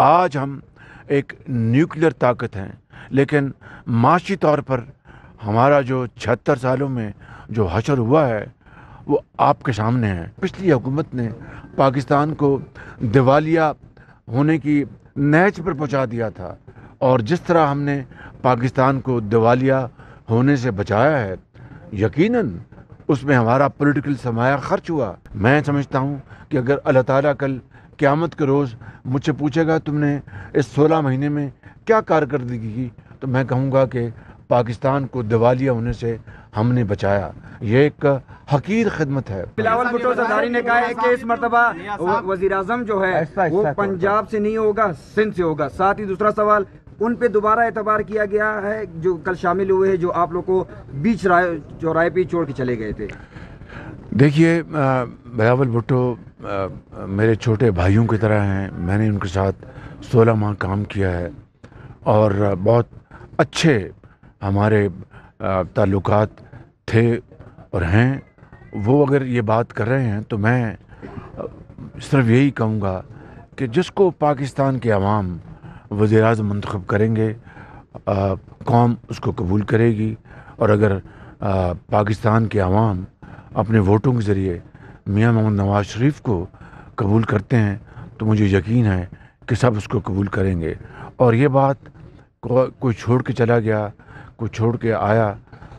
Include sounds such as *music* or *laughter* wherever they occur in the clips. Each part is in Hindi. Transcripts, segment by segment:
आज हम एक न्यूक्लियर ताकत हैं लेकिन माशी तौर पर हमारा जो छहत्तर सालों में जो हशर हुआ है वो आपके सामने है पिछली हुकूमत ने पाकिस्तान को दिवालिया होने की नहज पर पहुंचा दिया था और जिस तरह हमने पाकिस्तान को दिवालिया होने से बचाया है यकीनन उसमें हमारा पॉलिटिकल सरमाया खर्च हुआ मैं समझता हूं कि अगर अल्लाह ताला कल क़्यामत के रोज़ मुझसे पूछेगा तुमने इस सोलह महीने में क्या कारकर्दगी की तो मैं कहूँगा कि पाकिस्तान को दिवालिया होने से हमने बचाया ये एक हकीर खिदमत है बिलावल भुट्टो जरदारी ने कहा है कि इस मरतबा वजीर अजम जो है ऐसा, ऐसा वो पंजाब से नहीं होगा सिंध से होगा साथ ही दूसरा सवाल उन पे दोबारा एतबार किया गया है जो कल शामिल हुए हैं जो आप लोग को बीच राय चौराहे पे छोड़ के चले गए थे देखिए बिलावल भुट्टो मेरे छोटे भाइयों की तरह हैं मैंने उनके साथ 16 माह काम किया है और बहुत अच्छे हमारे ताल्लुक थे और हैं वो अगर ये बात कर रहे हैं तो मैं सिर्फ यही कहूँगा कि जिसको पाकिस्तान के अवाम वजे अजम मंतखब करेंगे कौम उसको कबूल करेगी और अगर आ, पाकिस्तान के अवाम अपने वोटों के ज़रिए मियाँ मोहम्मद नवाज शरीफ को कबूल करते हैं तो मुझे यकीन है कि सब उसको कबूल करेंगे और ये बात को, कोई छोड़ के चला गया कोई छोड़ के आया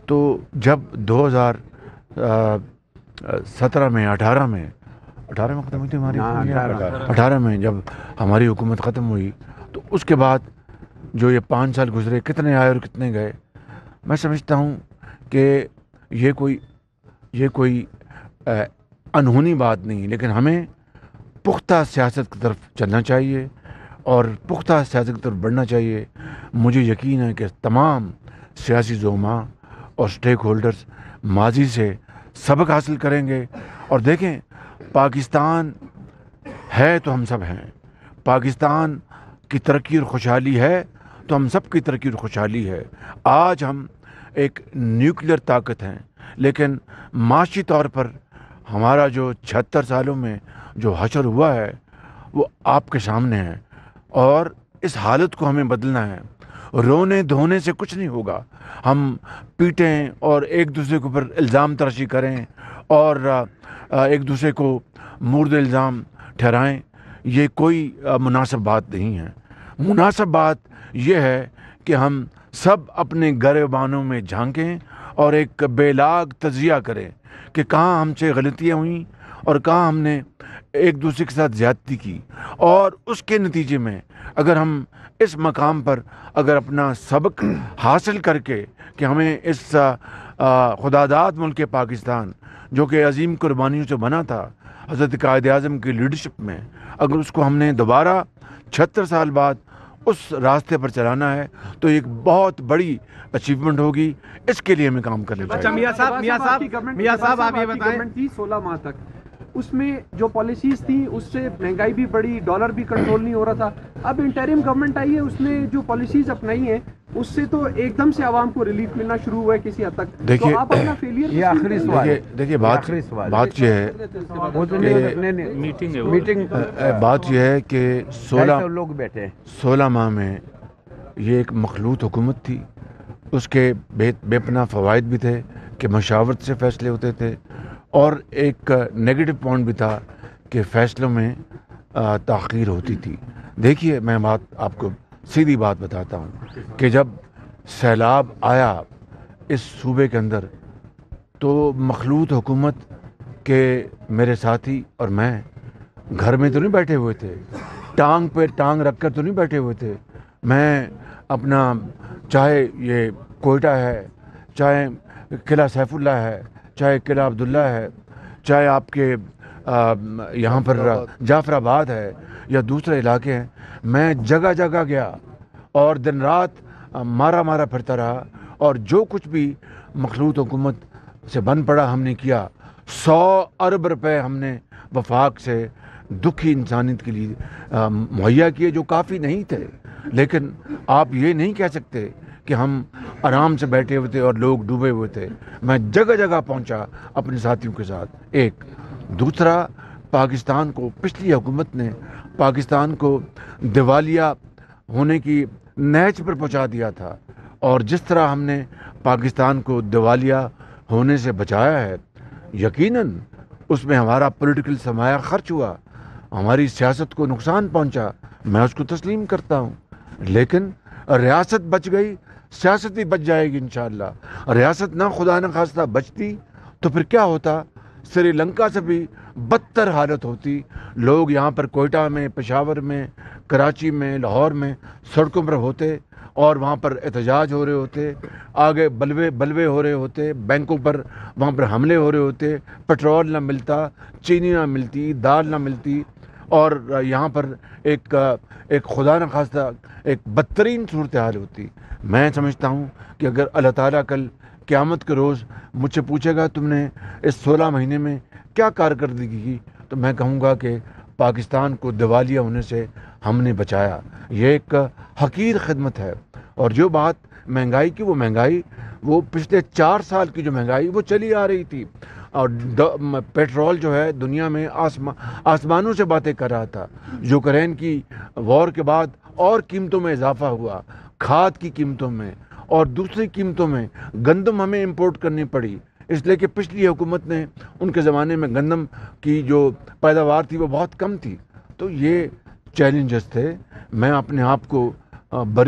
तो जब 2017 में 18 में 18 में ख़त्म हुई थी हमारी हाँ, अठारह में जब हमारी हुकूमत ख़त्म हुई तो उसके बाद जो ये पाँच साल गुजरे कितने आए और कितने गए मैं समझता हूँ कि ये कोई ये कोई अनहोनी बात नहीं लेकिन हमें पुख्ता सियासत की तरफ चलना चाहिए और पुख्ता सियासत की तरफ बढ़ना चाहिए मुझे यकीन है कि तमाम सियासी जोमा और स्टेक होल्डर्स माजी से सबक हासिल करेंगे और देखें पाकिस्तान है तो हम सब हैं पाकिस्तान की तरक्की और खुशहाली है तो हम सब की तरक्की और खुशहाली है आज हम एक न्यूक्लियर ताकत हैं लेकिन माशी तौर पर हमारा जो छिहत्तर सालों में जो हशर हुआ है वो आपके सामने है और इस हालत को हमें बदलना है रोने धोने से कुछ नहीं होगा हम पीटें और एक दूसरे के ऊपर इल्ज़ाम तराशी करें और एक दूसरे को मुर्द इल्ज़ाम ठहराएं ये कोई मुनासब बात नहीं है मुनासब बात यह है कि हम सब अपने गरेबानों में झांकें और एक बेलाग तजिया करें कि कहाँ हमसे गलतियाँ हुई और कहाँ हमने एक दूसरे के साथ ज्यादती की और उसके नतीजे में अगर हम इस मकाम पर अगर अपना सबक *clears throat* हासिल करके कि हमें इस खुदादात मुल्क पाकिस्तान जो कि अजीम कुर्बानियों से बना था हज़रत कायद अजम की लीडरशिप में अगर उसको हमने दोबारा छहत्तर साल बाद उस रास्ते पर चलाना है तो एक बहुत बड़ी अचीवमेंट होगी इसके लिए हमें काम करना चाहिए अच्छा मियाँ साहब मियाँ साहब मियाँ साहब आप ये बताएं थी सोलह माह तक उसमें जो पॉलिसीज थी उससे महंगाई भी बढ़ी डॉलर भी कंट्रोल नहीं हो रहा था अब इंटरिम गवर्नमेंट आई है उसने जो पॉलिसीज अपनाई हैं उससे तो एकदम से आवाम को रिलीफ मिलना शुरू हुआ है किसी हद तक तो देखिए तो आप अपना फेलियर ये आखिरी सवाल देखिए बात बात यह है मीटिंग बात यह है कि सोलह लोग बैठे सोलह माह में ये एक मखलूत हुकूमत थी उसके बे बेपना फ़वाद भी थे कि मशावरत से फ़ैसले होते थे और एक नेगेटिव पॉइंट भी था कि फ़ैसलों में तखीर होती थी देखिए मैं बात आपको सीधी बात बताता हूँ कि जब सैलाब आया इस सूबे के अंदर तो मखलूत हुकूमत के मेरे साथी और मैं घर में तो नहीं बैठे हुए थे टांग पे टांग रख कर तो नहीं बैठे हुए थे मैं अपना चाहे ये कोयटा है चाहे किला सैफुल्ला है चाहे किला अब्दुल्ला है चाहे आपके यहाँ पर जाफराबाद है या दूसरे इलाके हैं मैं जगह जगह गया और दिन रात मारा मारा फिरता रहा और जो कुछ भी मखलूत हुकूमत से बन पड़ा हमने किया सौ अरब रुपए हमने वफाक से दुखी इंसानियत के लिए मुहैया किए जो काफ़ी नहीं थे लेकिन आप ये नहीं कह सकते कि हम आराम से बैठे हुए थे और लोग डूबे हुए थे मैं जगह जगह पहुंचा अपने साथियों के साथ एक दूसरा पाकिस्तान को पिछली हुकूमत ने पाकिस्तान को दिवालिया होने की नहज पर पहुंचा दिया था और जिस तरह हमने पाकिस्तान को दिवालिया होने से बचाया है यकीनन उसमें हमारा पॉलिटिकल सरमाया खर्च हुआ हमारी सियासत को नुकसान पहुंचा मैं उसको तस्लीम करता हूं लेकिन रियासत बच गई सियासत ही बच जाएगी इन रियासत ना खुदा न खास्ता बचती तो फिर क्या होता श्रीलंका से भी बदतर हालत होती लोग यहाँ पर कोयटा में पेशावर में कराची में लाहौर में सड़कों पर होते और वहाँ पर एहतजाज हो रहे होते आगे बलवे बलवे हो रहे होते बैंकों पर वहाँ पर हमले हो रहे होते पेट्रोल ना मिलता चीनी ना मिलती दाल ना मिलती और यहाँ पर एक एक खुदा न खास्ता एक बदतरीन सूरत हाल होती मैं समझता हूँ कि अगर अल्लाह ताला कल क़्यामत के रोज़ मुझसे पूछेगा तुमने इस सोलह महीने में क्या कारकर्दगी की तो मैं कहूँगा कि पाकिस्तान को दिवालिया होने से हमने बचाया ये एक हकीर खदमत है और जो बात महंगाई की वो महंगाई वो पिछले चार साल की जो महंगाई वो चली आ रही थी और पेट्रोल जो है दुनिया में आसमा आसमानों से बातें कर रहा था यूक्रेन की वॉर के बाद और कीमतों में इजाफा हुआ खाद की कीमतों में और दूसरी कीमतों में गंदम हमें इम्पोर्ट करनी पड़ी इसलिए कि पिछली हुकूमत ने उनके ज़माने में गंदम की जो पैदावार थी वो बहुत कम थी तो ये चैलेंजेस थे मैं अपने आप को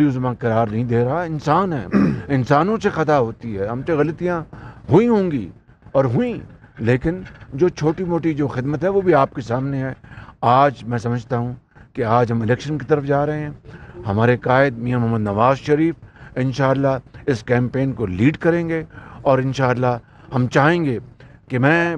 उजमा करार नहीं दे रहा इंसान है *clears throat* इंसानों से खता होती है हम तो गलतियाँ हुई होंगी और हुई लेकिन जो छोटी मोटी जो ख़दमत है वो भी आपके सामने है आज मैं समझता हूँ कि आज हम इलेक्शन की तरफ जा रहे हैं हमारे कायद मियाँ मोहम्मद नवाज़ शरीफ इन इस कैंपेन को लीड करेंगे और इन हम चाहेंगे कि मैं